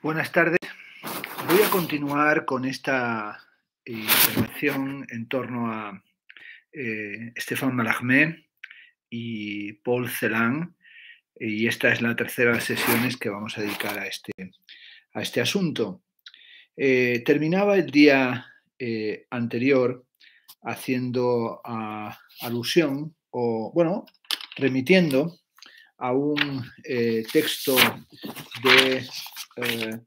Buenas tardes. Voy a continuar con esta eh, información en torno a Estefan eh, Stéphane y Paul Celan. Eh, y esta es la tercera de sesiones que vamos a dedicar a este, a este asunto. terminaba el día anterior haciendo ah, alusión o, bueno, remitiendo a un texto de eh,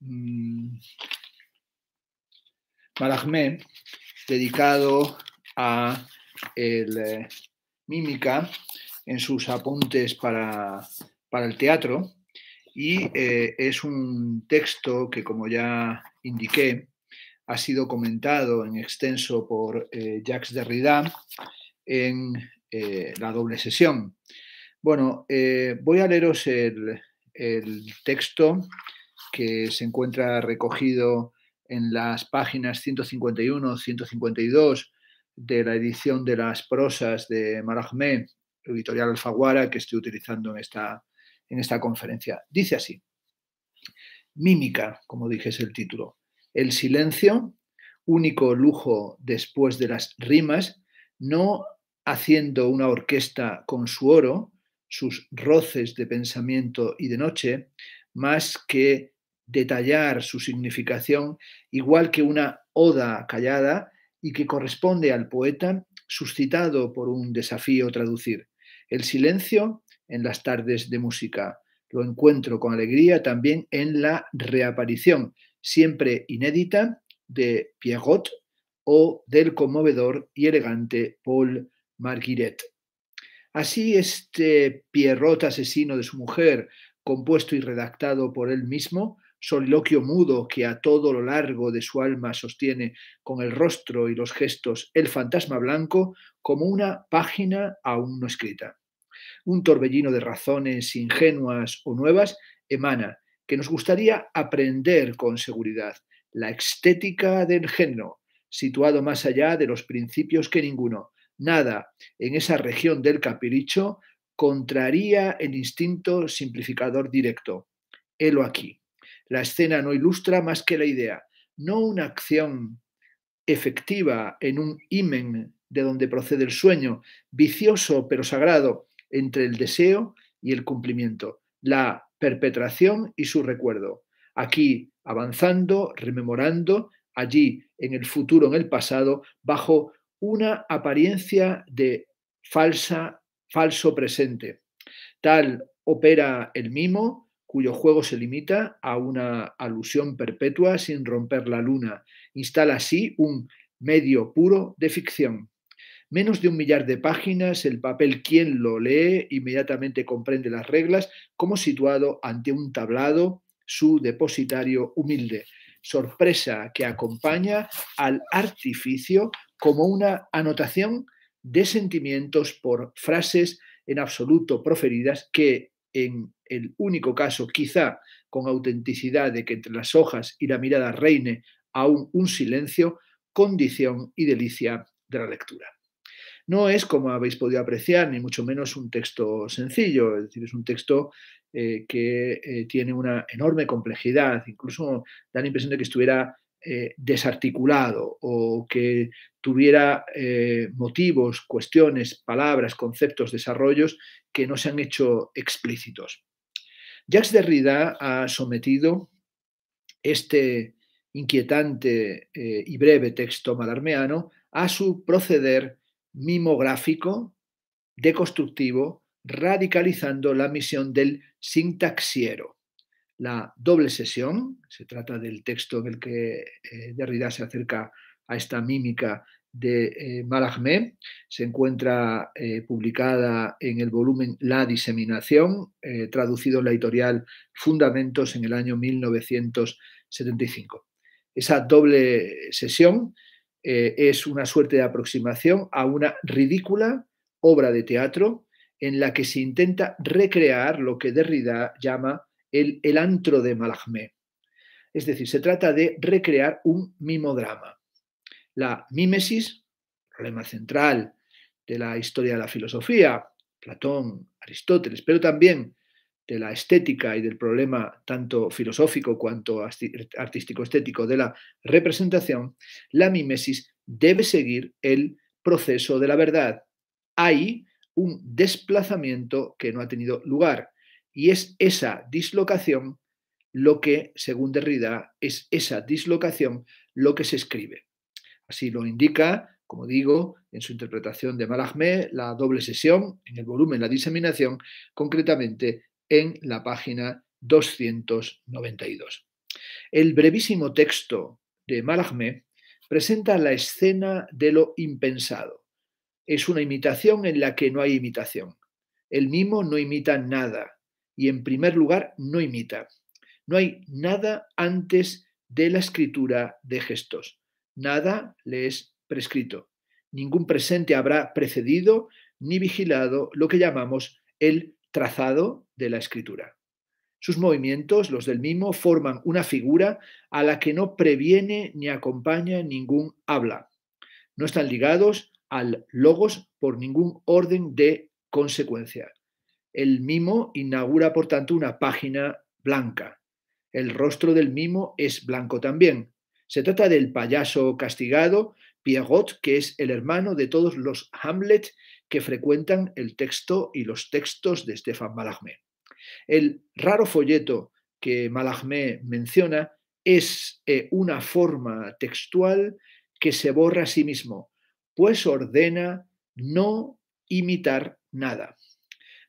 mm. dedicado a el, eh, mímica en sus apuntes para, el teatro y eh, es un texto que, como ya indiqué, ha sido comentado en extenso por eh, Jacques Derrida en la doble sesión. Bueno, voy a leeros el, el texto que se encuentra recogido en las páginas 151-152 de la edición de las prosas de Marajmé, editorial Alfaguara, que estoy utilizando en esta, en esta conferencia. Dice así, mímica, como dije es el título, el silencio, único lujo después de las rimas, no haciendo una orquesta con su oro, sus roces de pensamiento y de noche, más que detallar su significación, igual que una oda callada y que corresponde al poeta suscitado por un desafío traducir. El silencio en las tardes de música. Lo encuentro con alegría también en la reaparición, siempre inédita, de Pierrot o del conmovedor y elegante Paul Marguerite. Así este Pierrot asesino de su mujer, compuesto y redactado por él mismo, soliloquio mudo que a todo lo largo de su alma sostiene con el rostro y los gestos el fantasma blanco como una página aún no escrita. Un torbellino de razones ingenuas o nuevas emana que nos gustaría aprender con seguridad, la estética del género, situado más allá de los principios que ninguno, nada en esa región del capricho contraría el instinto simplificador directo. Helo aquí. La escena no ilustra más que la idea, no una acción efectiva en un himen de donde procede el sueño, vicioso pero sagrado entre el deseo y el cumplimiento, la perpetración y su recuerdo. Aquí avanzando, rememorando, allí en el futuro, en el pasado, bajo una apariencia de falsa, falso presente. Tal opera el mimo, cuyo juego se limita a una alusión perpetua sin romper la luna. Instala así un medio puro de ficción. Menos de un millar de páginas, el papel quien lo lee inmediatamente comprende las reglas como situado ante un tablado su depositario humilde. Sorpresa que acompaña al artificio como una anotación de sentimientos por frases en absoluto proferidas que en el único caso, quizá con autenticidad de que entre las hojas y la mirada reine aún un silencio, condición y delicia de la lectura. No es, como habéis podido apreciar, ni mucho menos un texto sencillo, es decir, es un texto eh, que eh, tiene una enorme complejidad, incluso da la impresión de que estuviera eh, desarticulado o que tuviera eh, motivos, cuestiones, palabras, conceptos, desarrollos que no se han hecho explícitos. Jacques Derrida ha sometido este inquietante eh, y breve texto malarmeano a su proceder mimográfico, deconstructivo, radicalizando la misión del sintaxiero la doble sesión, se trata del texto en el que eh, Derrida se acerca a esta mímica de eh, se encuentra eh, publicada en el volumen La diseminación, eh, traducido en la editorial Fundamentos en el año 1975. Esa doble sesión es una suerte de aproximación a una ridícula obra de teatro en la que se intenta recrear lo que Derrida llama el, antro de Malagmé, Es decir, se trata de recrear un mimodrama. La mímesis, problema central de la historia de la filosofía, Platón, Aristóteles, pero también de la estética y del problema tanto filosófico cuanto artístico-estético de la representación, la mímesis debe seguir el proceso de la verdad. Hay un desplazamiento que no ha tenido lugar. Y es esa dislocación lo que, según Derrida, es esa dislocación lo que se escribe. Así lo indica, como digo, en su interpretación de Malagmé, la doble sesión, en el volumen La diseminación, concretamente en la página 292. El brevísimo texto de Malahmé presenta la escena de lo impensado. Es una imitación en la que no hay imitación. El mimo no imita nada, y en primer lugar no imita. No hay nada antes de la escritura de gestos. Nada le es prescrito. Ningún presente habrá precedido ni vigilado lo que llamamos el trazado de la escritura. Sus movimientos, los del mismo, forman una figura a la que no previene ni acompaña ningún habla. No están ligados al logos por ningún orden de consecuencia. El mimo inaugura, por tanto, una página blanca. El rostro del mimo es blanco también. Se trata del payaso castigado, Pierrot, que es el hermano de todos los Hamlet que frecuentan el texto y los textos de Stefan Malarmé. El raro folleto que Malarmé menciona es eh, una forma textual que se borra a sí mismo, pues ordena no imitar nada.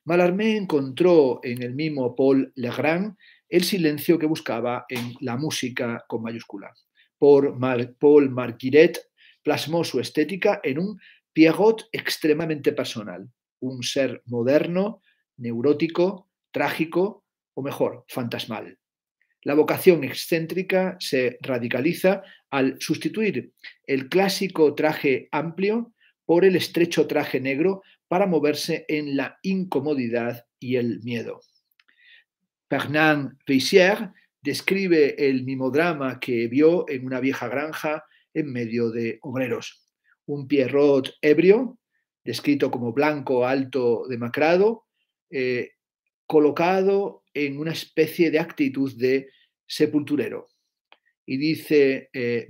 Mallarmé encontró en el mismo Paul Legrand el silencio que buscaba en la música con mayúscula. Por Paul Marguerite plasmó su estética en un Pierrot extremadamente personal, un ser moderno, neurótico, trágico o mejor, fantasmal. La vocación excéntrica se radicaliza al sustituir el clásico traje amplio por el estrecho traje negro para moverse en la incomodidad y el miedo. Fernand Beissier describe el mimodrama que vio en una vieja granja en medio de obreros. Un Pierrot ebrio, descrito como blanco, alto, demacrado, eh, colocado en una especie de actitud de sepulturero. Y dice eh,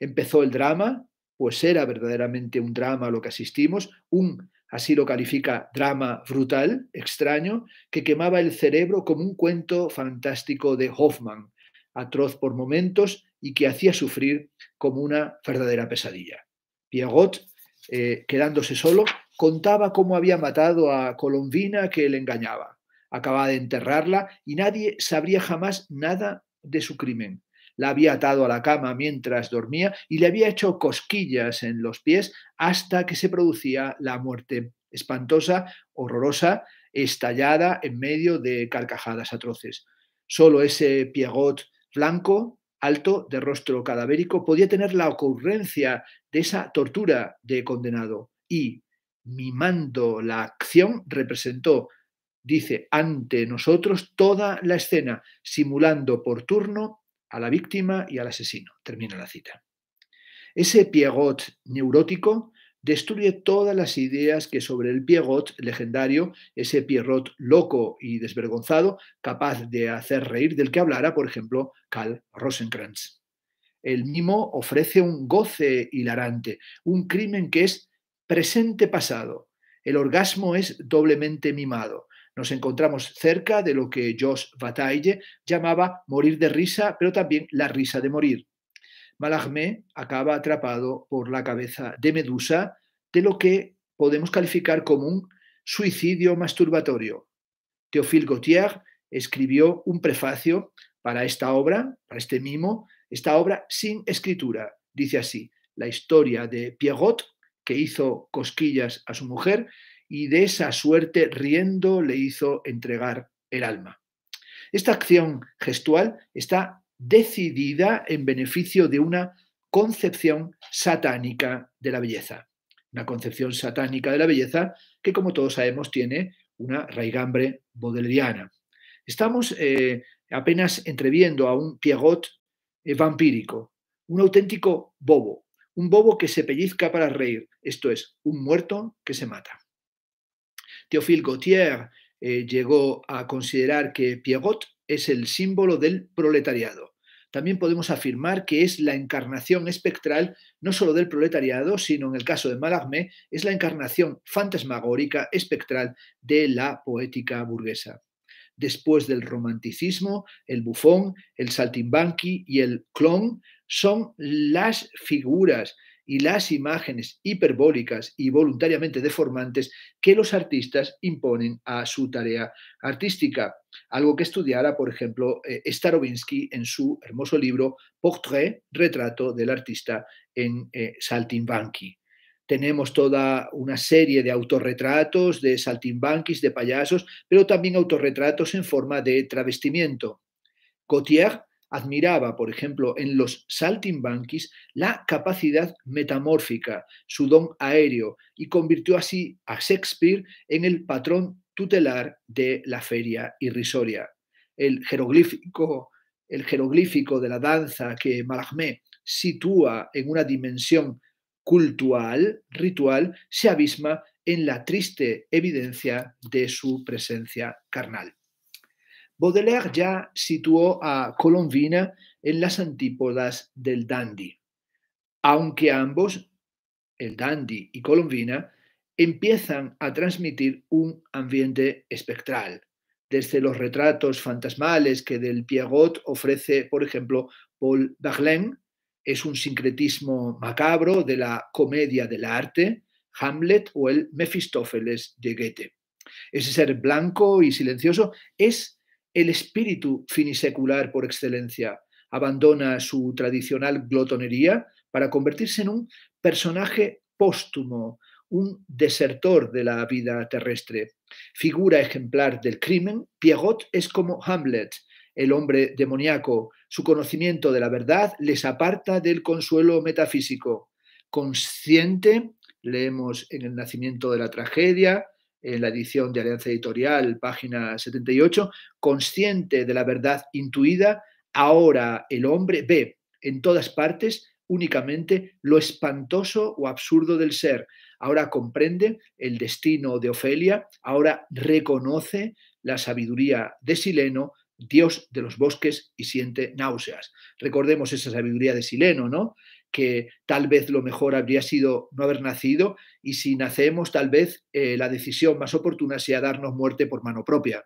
empezó el drama, pues era verdaderamente un drama lo que asistimos, un, así lo califica, drama brutal, extraño, que quemaba el cerebro como un cuento fantástico de Hoffman, atroz por momentos y que hacía sufrir como una verdadera pesadilla. Pierrot, eh, quedándose solo, contaba cómo había matado a Colombina que le engañaba. Acababa de enterrarla y nadie sabría jamás nada de su crimen la había atado a la cama mientras dormía y le había hecho cosquillas en los pies hasta que se producía la muerte espantosa, horrorosa, estallada en medio de carcajadas atroces. Solo ese piegot blanco, alto, de rostro cadavérico, podía tener la ocurrencia de esa tortura de condenado y, mimando la acción, representó, dice, ante nosotros toda la escena, simulando por turno a la víctima y al asesino. Termina la cita. Ese Pierrot neurótico destruye todas las ideas que sobre el Pierrot legendario, ese Pierrot loco y desvergonzado, capaz de hacer reír del que hablara, por ejemplo, Karl Rosenkrantz. El mimo ofrece un goce hilarante, un crimen que es presente pasado. El orgasmo es doblemente mimado. Nos encontramos cerca de lo que Josh Bataille llamaba morir de risa, pero también la risa de morir. Malagmé acaba atrapado por la cabeza de Medusa de lo que podemos calificar como un suicidio masturbatorio. Théophile Gautier escribió un prefacio para esta obra, para este mimo, esta obra sin escritura. Dice así, la historia de Pierrot, que hizo cosquillas a su mujer y de esa suerte riendo le hizo entregar el alma. Esta acción gestual está decidida en beneficio de una concepción satánica de la belleza. Una concepción satánica de la belleza que, como todos sabemos, tiene una raigambre bodeliana. Estamos eh, apenas entreviendo a un piegot eh, vampírico, un auténtico bobo, un bobo que se pellizca para reír, esto es, un muerto que se mata. Théophile Gautier eh, llegó a considerar que Pierrot es el símbolo del proletariado. También podemos afirmar que es la encarnación espectral no solo del proletariado, sino en el caso de Malarmé, es la encarnación fantasmagórica espectral de la poética burguesa. Después del romanticismo, el bufón, el saltimbanqui y el clon son las figuras y las imágenes hiperbólicas y voluntariamente deformantes que los artistas imponen a su tarea artística. Algo que estudiara, por ejemplo, eh, Starobinsky en su hermoso libro Portrait, retrato del artista en eh, Saltimbanqui. Tenemos toda una serie de autorretratos, de saltimbanquis, de payasos, pero también autorretratos en forma de travestimiento. Gautier Admiraba, por ejemplo, en los saltimbanquis la capacidad metamórfica, su don aéreo, y convirtió así a Shakespeare en el patrón tutelar de la feria irrisoria. El jeroglífico, de la danza que Malahmé sitúa en una dimensión cultural, ritual, se abisma en la triste evidencia de su presencia carnal. Baudelaire ya situó a Colombina en las antípodas del dandy, aunque ambos, el dandy y Colombina, empiezan a transmitir un ambiente espectral, desde los retratos fantasmales que del Pierrot ofrece, por ejemplo, Paul Verlaine, es un sincretismo macabro de la comedia del arte, Hamlet o el Mefistófeles de Goethe. Ese ser blanco y silencioso es el espíritu finisecular por excelencia. Abandona su tradicional glotonería para convertirse en un personaje póstumo, un desertor de la vida terrestre. Figura ejemplar del crimen, Pierrot es como Hamlet, el hombre demoníaco. Su conocimiento de la verdad les aparta del consuelo metafísico. Consciente, leemos en el nacimiento de la tragedia, en eh, la edición de Alianza Editorial, página 78, consciente de la verdad intuida, ahora el hombre ve en todas partes únicamente lo espantoso o absurdo del ser. Ahora comprende el destino de Ofelia, ahora reconoce la sabiduría de Sileno, dios de los bosques, y siente náuseas. Recordemos esa sabiduría de Sileno, ¿no? que tal vez lo mejor habría sido no haber nacido y si nacemos tal vez eh, la decisión más oportuna sea darnos muerte por mano propia.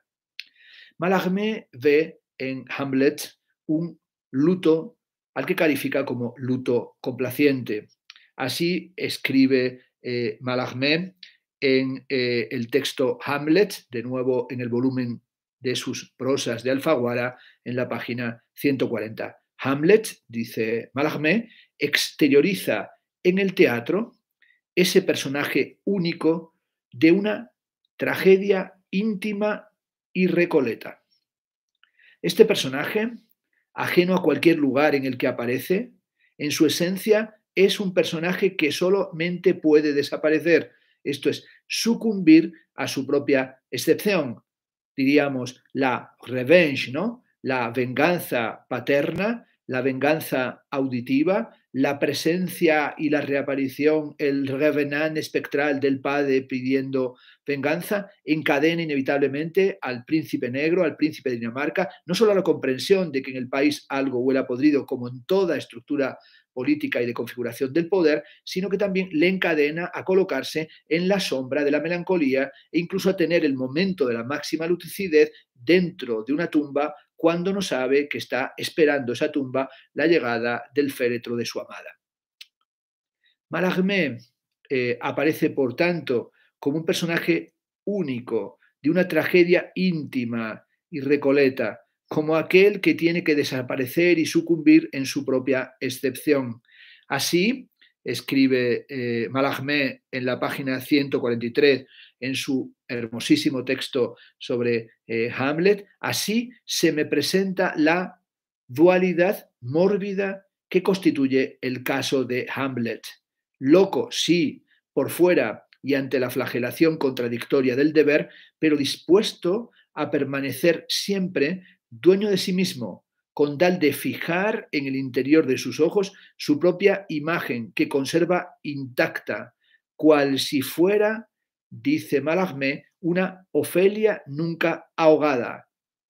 Malagmé ve en Hamlet un luto al que califica como luto complaciente. Así escribe eh, Malagmé en eh, el texto Hamlet, de nuevo en el volumen de sus prosas de Alfaguara, en la página 140. Hamlet, dice Malagmé, exterioriza en el teatro ese personaje único de una tragedia íntima y recoleta. Este personaje, ajeno a cualquier lugar en el que aparece, en su esencia es un personaje que solamente puede desaparecer, esto es, sucumbir a su propia excepción, diríamos la revenge, ¿no? La venganza paterna, la venganza auditiva, la presencia y la reaparición, el revenant espectral del padre pidiendo venganza, encadena inevitablemente al príncipe negro, al príncipe de Dinamarca, no solo a la comprensión de que en el país algo huela podrido, como en toda estructura política y de configuración del poder, sino que también le encadena a colocarse en la sombra de la melancolía e incluso a tener el momento de la máxima lucidez dentro de una tumba cuando no sabe que está esperando esa tumba la llegada del féretro de su amada. Malagmé eh, aparece, por tanto, como un personaje único de una tragedia íntima y recoleta, como aquel que tiene que desaparecer y sucumbir en su propia excepción. Así, escribe eh, Malagmé en la página 143, en su hermosísimo texto sobre eh, Hamlet, así se me presenta la dualidad mórbida que constituye el caso de Hamlet. Loco, sí, por fuera y ante la flagelación contradictoria del deber, pero dispuesto a permanecer siempre dueño de sí mismo, con tal de fijar en el interior de sus ojos su propia imagen que conserva intacta, cual si fuera dice Malarmé, una Ofelia nunca ahogada,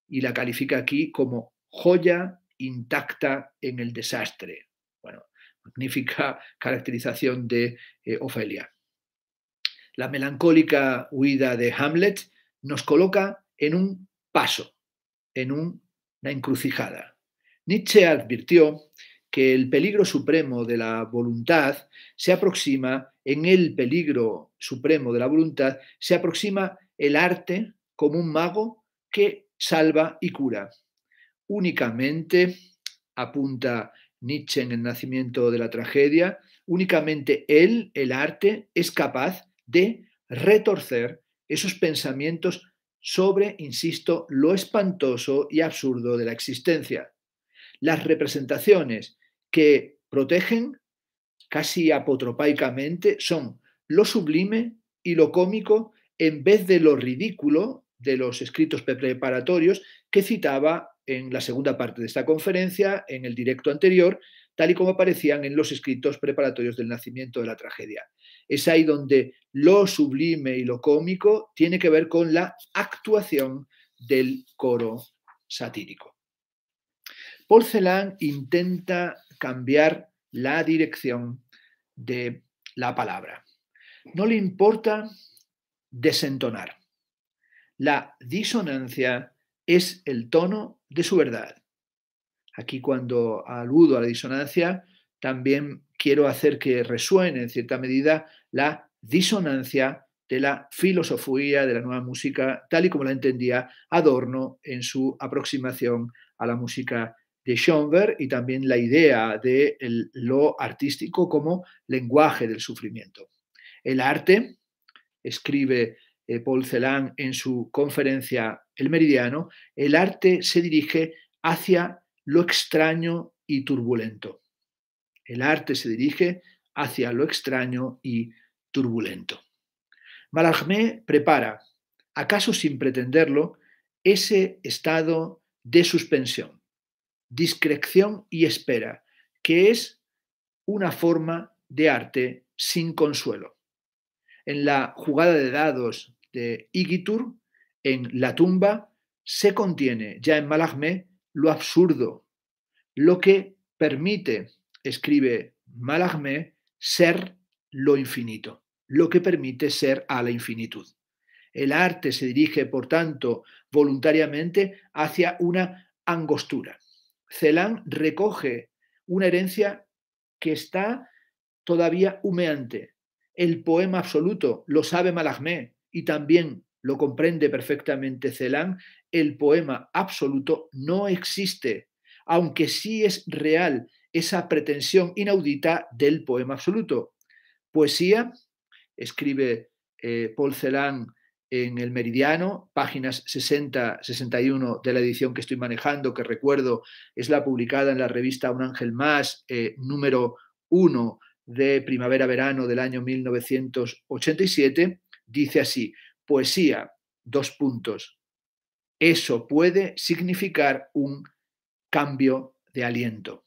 y la califica aquí como joya intacta en el desastre. Bueno, magnífica caracterización de eh, Ofelia. La melancólica huida de Hamlet nos coloca en un paso, en un, una encrucijada. Nietzsche advirtió que el peligro supremo de la voluntad se aproxima, en el peligro supremo de la voluntad, se aproxima el arte como un mago que salva y cura. Únicamente, apunta Nietzsche en el nacimiento de la tragedia, únicamente él, el arte, es capaz de retorcer esos pensamientos sobre, insisto, lo espantoso y absurdo de la existencia. Las representaciones que protegen casi apotropaicamente son lo sublime y lo cómico en vez de lo ridículo de los escritos preparatorios que citaba en la segunda parte de esta conferencia, en el directo anterior, tal y como aparecían en los escritos preparatorios del nacimiento de la tragedia. Es ahí donde lo sublime y lo cómico tiene que ver con la actuación del coro satírico. Porcelán intenta cambiar la dirección de la palabra. No le importa desentonar. La disonancia es el tono de su verdad. Aquí cuando aludo a la disonancia, también quiero hacer que resuene en cierta medida la disonancia de la filosofía de la nueva música, tal y como la entendía Adorno en su aproximación a la música de Schoenberg y también la idea de lo artístico como lenguaje del sufrimiento. El arte, escribe eh, Paul Celan en su conferencia El Meridiano, el arte se dirige hacia lo extraño y turbulento. El arte se dirige hacia lo extraño y turbulento. Balagmé prepara, acaso sin pretenderlo, ese estado de suspensión discreción y espera, que es una forma de arte sin consuelo. En la jugada de dados de Igitur, en La tumba, se contiene ya en Malagmé lo absurdo, lo que permite, escribe Malagmé, ser lo infinito, lo que permite ser a la infinitud. El arte se dirige, por tanto, voluntariamente hacia una angostura. Celan recoge una herencia que está todavía humeante. El poema absoluto lo sabe Malagmé y también lo comprende perfectamente Celan. El poema absoluto no existe, aunque sí es real esa pretensión inaudita del poema absoluto. Poesía, escribe eh, Paul Celan en el Meridiano, páginas 60-61 de la edición que estoy manejando, que recuerdo es la publicada en la revista Un Ángel Más, eh, número 1 de primavera-verano del año 1987, dice así, poesía, dos puntos. Eso puede significar un cambio de aliento.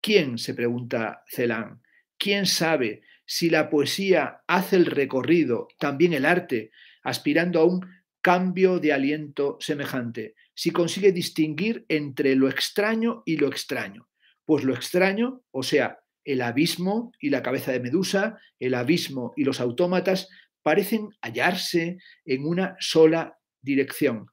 ¿Quién, se pregunta Celan, quién sabe si la poesía hace el recorrido, también el arte, aspirando a un cambio de aliento semejante, si consigue distinguir entre lo extraño y lo extraño. Pues lo extraño, o sea, el abismo y la cabeza de Medusa, el abismo y los autómatas, parecen hallarse en una sola dirección.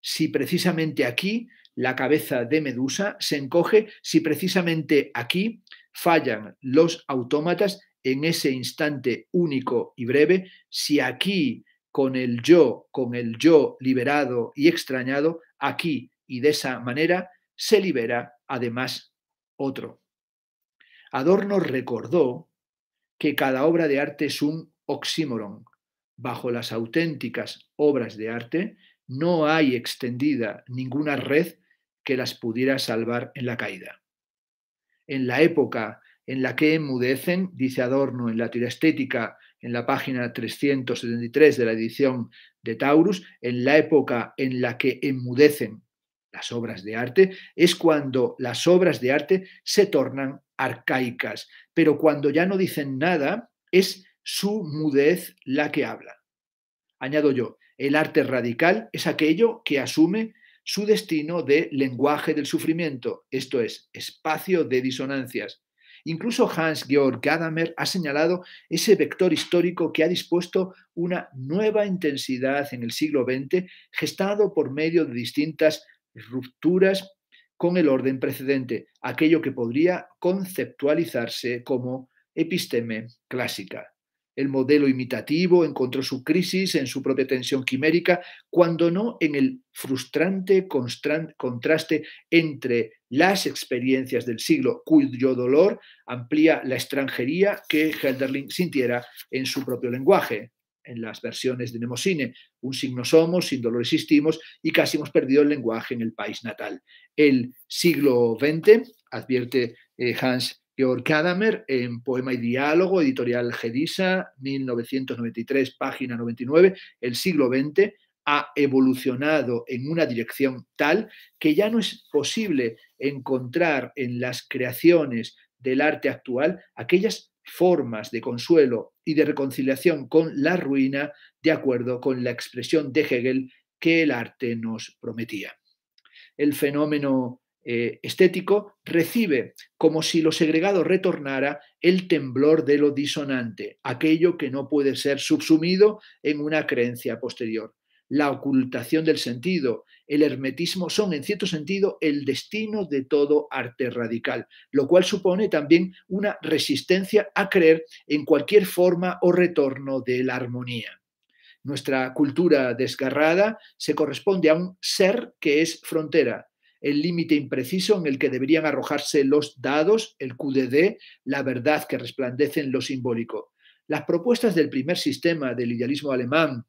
Si precisamente aquí la cabeza de Medusa se encoge, si precisamente aquí fallan los autómatas en ese instante único y breve, si aquí con el yo, con el yo liberado y extrañado, aquí y de esa manera se libera además otro. Adorno recordó que cada obra de arte es un oxímoron. Bajo las auténticas obras de arte no hay extendida ninguna red que las pudiera salvar en la caída. En la época en la que enmudecen, dice Adorno en la teoría estética en la página 373 de la edición de Taurus, en la época en la que enmudecen las obras de arte, es cuando las obras de arte se tornan arcaicas, pero cuando ya no dicen nada, es su mudez la que habla. Añado yo, el arte radical es aquello que asume su destino de lenguaje del sufrimiento, esto es, espacio de disonancias, Incluso Hans-Georg Gadamer ha señalado ese vector histórico que ha dispuesto una nueva intensidad en el siglo XX, gestado por medio de distintas rupturas con el orden precedente, aquello que podría conceptualizarse como episteme clásica. El modelo imitativo encontró su crisis en su propia tensión quimérica, cuando no en el frustrante contraste entre las experiencias del siglo, cuyo dolor amplía la extranjería que Helderling sintiera en su propio lenguaje, en las versiones de Nemosine. Un signo somos, sin dolor existimos y casi hemos perdido el lenguaje en el país natal. El siglo XX, advierte eh, Hans Georg Kadamer, en Poema y Diálogo, editorial Gedisa, 1993, página 99, el siglo XX, ha evolucionado en una dirección tal que ya no es posible encontrar en las creaciones del arte actual aquellas formas de consuelo y de reconciliación con la ruina, de acuerdo con la expresión de Hegel que el arte nos prometía. El fenómeno eh, estético recibe, como si lo segregado retornara, el temblor de lo disonante, aquello que no puede ser subsumido en una creencia posterior. La ocultación del sentido, el hermetismo son, en cierto sentido, el destino de todo arte radical, lo cual supone también una resistencia a creer en cualquier forma o retorno de la armonía. Nuestra cultura desgarrada se corresponde a un ser que es frontera, el límite impreciso en el que deberían arrojarse los dados, el QDD, la verdad que resplandece en lo simbólico. Las propuestas del primer sistema del idealismo alemán,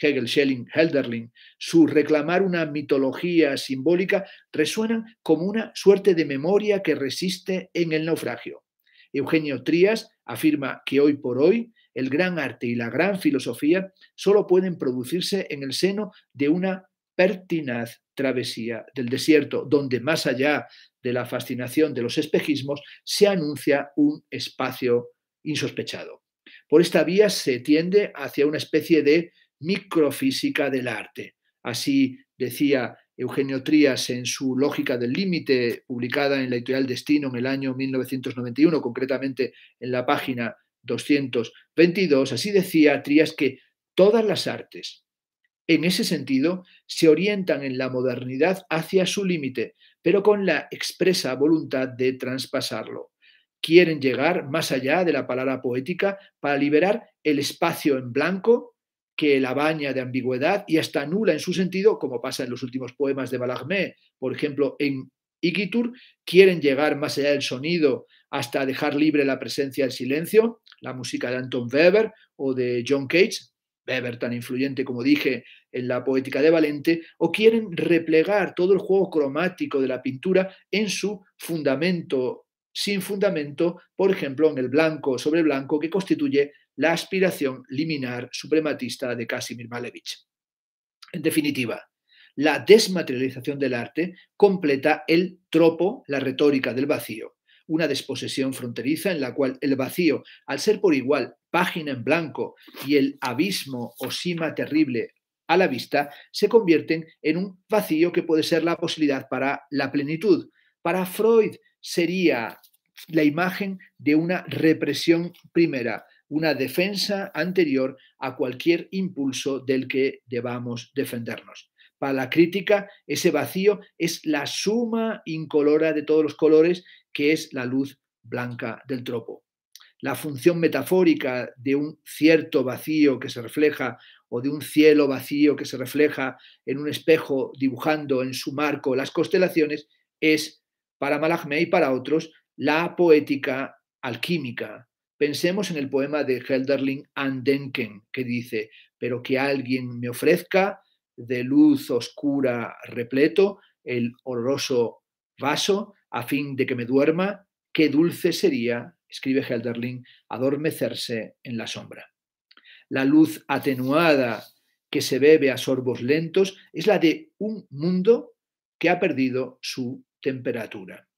Hegel, Schelling, Helderling, su reclamar una mitología simbólica resuenan como una suerte de memoria que resiste en el naufragio. Eugenio Trías afirma que hoy por hoy el gran arte y la gran filosofía solo pueden producirse en el seno de una pertinaz travesía del desierto, donde más allá de la fascinación de los espejismos se anuncia un espacio insospechado. Por esta vía se tiende hacia una especie de microfísica del arte. Así decía Eugenio Trías en su Lógica del Límite, publicada en la editorial Destino en el año 1991, concretamente en la página 222, así decía Trías que todas las artes, en ese sentido, se orientan en la modernidad hacia su límite, pero con la expresa voluntad de traspasarlo. Quieren llegar más allá de la palabra poética para liberar el espacio en blanco que la baña de ambigüedad y hasta anula en su sentido, como pasa en los últimos poemas de Balagmé, por ejemplo, en Igitur, quieren llegar más allá del sonido hasta dejar libre la presencia del silencio, la música de Anton Weber o de John Cage, Weber, tan influyente como dije en la poética de Valente, o quieren replegar todo el juego cromático de la pintura en su fundamento, sin fundamento, por ejemplo, en el blanco sobre blanco que constituye la aspiración liminar suprematista de Casimir Malevich. En definitiva, la desmaterialización del arte completa el tropo, la retórica del vacío, una desposesión fronteriza en la cual el vacío, al ser por igual página en blanco y el abismo o sima terrible a la vista, se convierten en un vacío que puede ser la posibilidad para la plenitud. Para Freud sería la imagen de una represión primera, una defensa anterior a cualquier impulso del que debamos defendernos. Para la crítica, ese vacío es la suma incolora de todos los colores, que es la luz blanca del tropo. La función metafórica de un cierto vacío que se refleja o de un cielo vacío que se refleja en un espejo dibujando en su marco las constelaciones es, para Malachme y para otros, la poética alquímica. Pensemos en el poema de Helderling Andenken que dice, pero que alguien me ofrezca de luz oscura repleto el horroroso vaso a fin de que me duerma, qué dulce sería, escribe Helderling, adormecerse en la sombra. La luz atenuada que se bebe a sorbos lentos es la de un mundo que ha perdido su temperatura.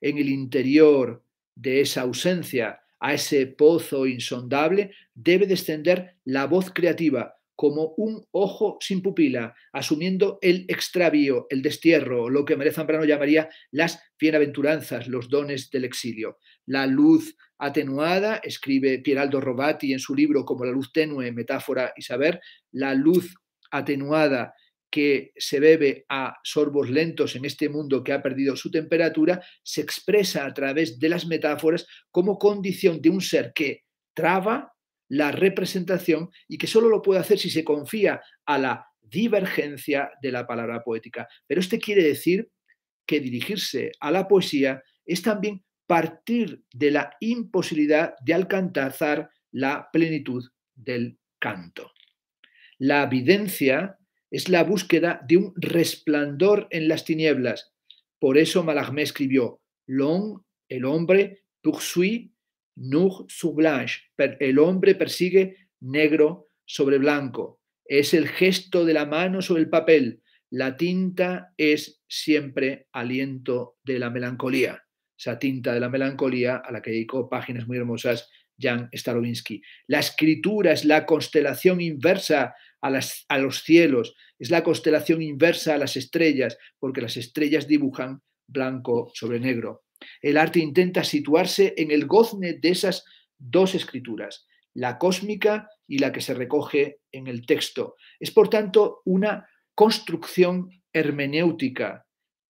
En el interior de esa ausencia, a ese pozo insondable, debe descender la voz creativa como un ojo sin pupila, asumiendo el extravío, el destierro, lo que María Zambrano llamaría las bienaventuranzas, los dones del exilio. La luz atenuada, escribe Pieraldo Robati en su libro Como la luz tenue, metáfora y saber, la luz atenuada que se bebe a sorbos lentos en este mundo que ha perdido su temperatura, se expresa a través de las metáforas como condición de un ser que traba, la representación y que solo lo puede hacer si se confía a la divergencia de la palabra poética. Pero este quiere decir que dirigirse a la poesía es también partir de la imposibilidad de alcanzar la plenitud del canto. La evidencia es la búsqueda de un resplandor en las tinieblas. Por eso Malagmé escribió: L'homme, el hombre, poursuit Nug sub blanche, el hombre persigue negro sobre blanco. Es el gesto de la mano sobre el papel. La tinta es siempre aliento de la melancolía. Esa tinta de la melancolía a la que dedicó páginas muy hermosas Jan Starovinsky. La escritura es la constelación inversa a los cielos, es la constelación inversa a las estrellas, porque las estrellas dibujan blanco sobre negro. El arte intenta situarse en el gozne de esas dos escrituras, la cósmica y la que se recoge en el texto. Es, por tanto, una construcción hermenéutica,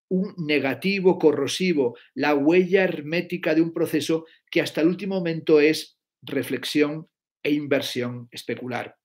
un negativo corrosivo, la huella hermética de un proceso que hasta el último momento es reflexión e inversión especular.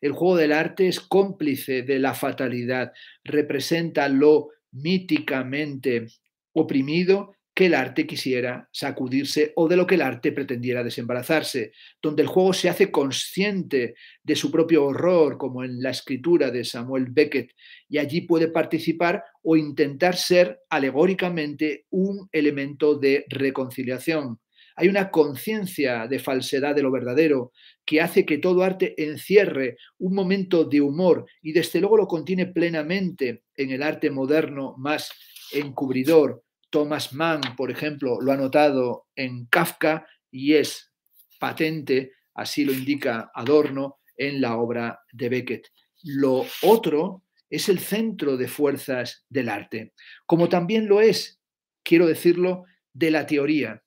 El juego del arte es cómplice de la fatalidad, representa lo míticamente oprimido que el arte quisiera sacudirse o de lo que el arte pretendiera desembarazarse, donde el juego se hace consciente de su propio horror, como en la escritura de Samuel Beckett, y allí puede participar o intentar ser alegóricamente un elemento de reconciliación. Hay una conciencia de falsedad de lo verdadero que hace que todo arte encierre un momento de humor y desde luego lo contiene plenamente en el arte moderno más encubridor Thomas Mann, por ejemplo, lo ha notado en Kafka y es patente, así lo indica Adorno, en la obra de Beckett. Lo otro es el centro de fuerzas del arte, como también lo es, quiero decirlo, de la teoría.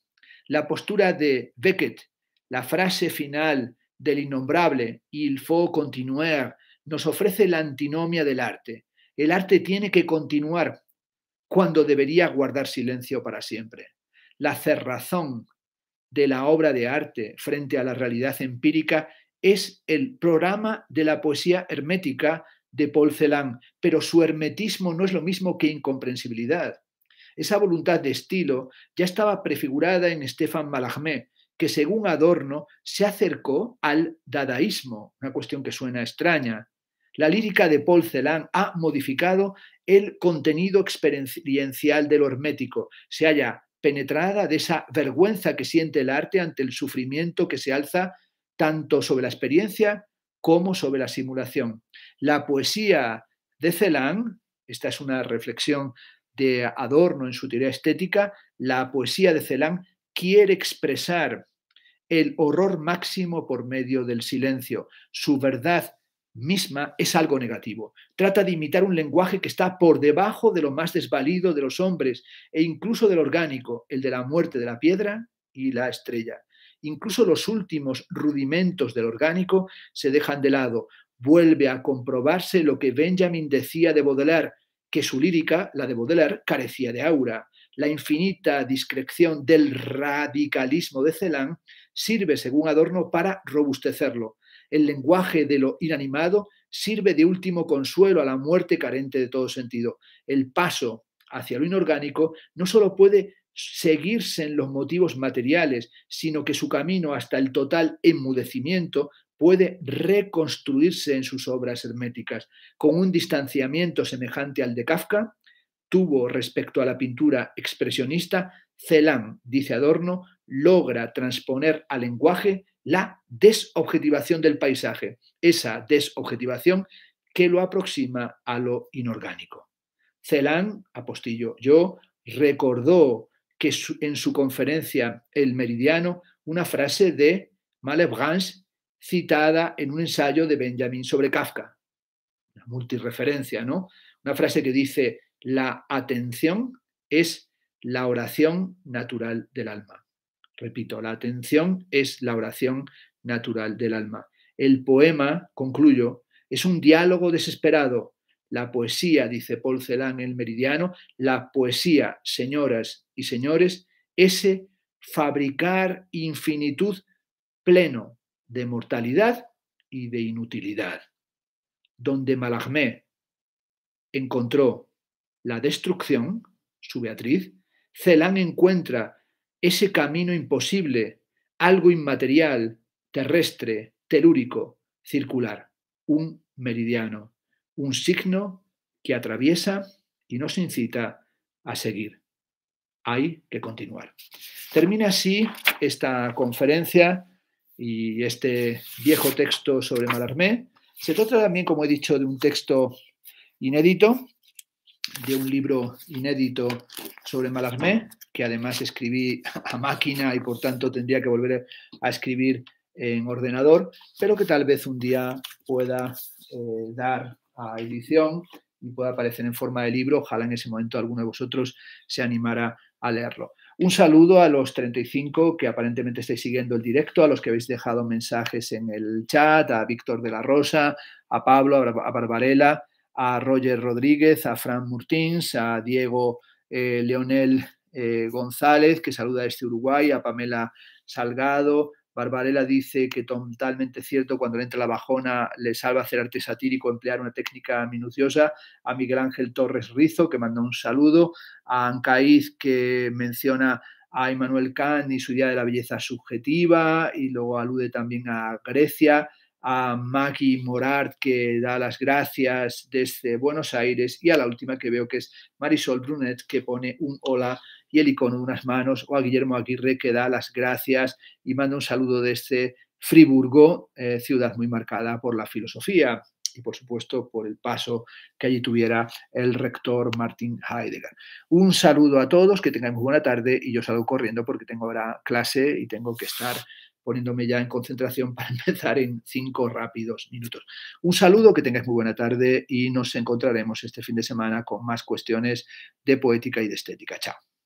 La postura de Beckett, la frase final del innombrable, il faut continuer, nos ofrece la antinomia del arte. El arte tiene que continuar, cuando debería guardar silencio para siempre. La cerrazón de la obra de arte frente a la realidad empírica es el programa de la poesía hermética de Paul Celan, pero su hermetismo no es lo mismo que incomprensibilidad. Esa voluntad de estilo ya estaba prefigurada en Stefan Balagmé, que según Adorno se acercó al dadaísmo, una cuestión que suena extraña, la lírica de Paul Celan ha modificado el contenido experiencial del hermético, Se halla penetrada de esa vergüenza que siente el arte ante el sufrimiento que se alza tanto sobre la experiencia como sobre la simulación. La poesía de Celan, esta es una reflexión de Adorno en su teoría estética, la poesía de Celan quiere expresar el horror máximo por medio del silencio, su verdad misma es algo negativo. Trata de imitar un lenguaje que está por debajo de lo más desvalido de los hombres e incluso del orgánico, el de la muerte de la piedra y la estrella. Incluso los últimos rudimentos del orgánico se dejan de lado. Vuelve a comprobarse lo que Benjamin decía de Baudelaire, que su lírica, la de Baudelaire, carecía de aura. La infinita discreción del radicalismo de Celan sirve, según Adorno, para robustecerlo el lenguaje de lo inanimado sirve de último consuelo a la muerte carente de todo sentido. El paso hacia lo inorgánico no solo puede seguirse en los motivos materiales, sino que su camino hasta el total enmudecimiento puede reconstruirse en sus obras herméticas. Con un distanciamiento semejante al de Kafka, tuvo respecto a la pintura expresionista Celan, dice Adorno, logra transponer al lenguaje la desobjetivación del paisaje, esa desobjetivación que lo aproxima a lo inorgánico. Celan, apostillo yo, recordó que en su conferencia El Meridiano, una frase de Malebranche citada en un ensayo de Benjamin sobre Kafka, una multireferencia, ¿no? Una frase que dice, la atención es la oración natural del alma. Repito, la atención es la oración natural del alma. El poema, concluyo, es un diálogo desesperado. La poesía, dice Paul Celan en el Meridiano, la poesía, señoras y señores, ese fabricar infinitud pleno de mortalidad y de inutilidad, donde Malagmé encontró la destrucción, su Beatriz, Celan encuentra ese camino imposible, algo inmaterial, terrestre, telúrico, circular, un meridiano, un signo que atraviesa y nos incita a seguir. Hay que continuar. Termina así esta conferencia y este viejo texto sobre Malarmé. Se trata también, como he dicho, de un texto inédito de un libro inédito sobre Malarmé, que además escribí a máquina y por tanto tendría que volver a escribir en ordenador, pero que tal vez un día pueda eh, dar a edición y pueda aparecer en forma de libro. Ojalá en ese momento alguno de vosotros se animara a leerlo. Un saludo a los 35 que aparentemente estáis siguiendo el directo, a los que habéis dejado mensajes en el chat, a Víctor de la Rosa, a Pablo, a Barbarela, a Roger Rodríguez, a Fran Murtins, a Diego eh, Leonel eh, González, que saluda este Uruguay, a Pamela Salgado. Barbarella dice que totalmente cierto, cuando le entra la bajona le salva hacer arte satírico, emplear una técnica minuciosa. A Miguel Ángel Torres Rizo, que manda un saludo. A Ancaíz, que menciona a Immanuel Kant y su idea de la belleza subjetiva, y luego alude también a Grecia a Maggie Morard, que da las gracias desde Buenos Aires, y a la última que veo que es Marisol Brunet, que pone un hola y el icono unas manos, o a Guillermo Aguirre, que da las gracias y manda un saludo desde Friburgo, eh, ciudad muy marcada por la filosofía y por supuesto por el paso que allí tuviera el rector Martin Heidegger. Un saludo a todos, que tengáis muy buena tarde y yo salgo corriendo porque tengo ahora clase y tengo que estar poniéndome ya en concentración para empezar en cinco rápidos minutos. Un saludo, que tengáis muy buena tarde y nos encontraremos este fin de semana con más cuestiones de poética y de estética. Chao.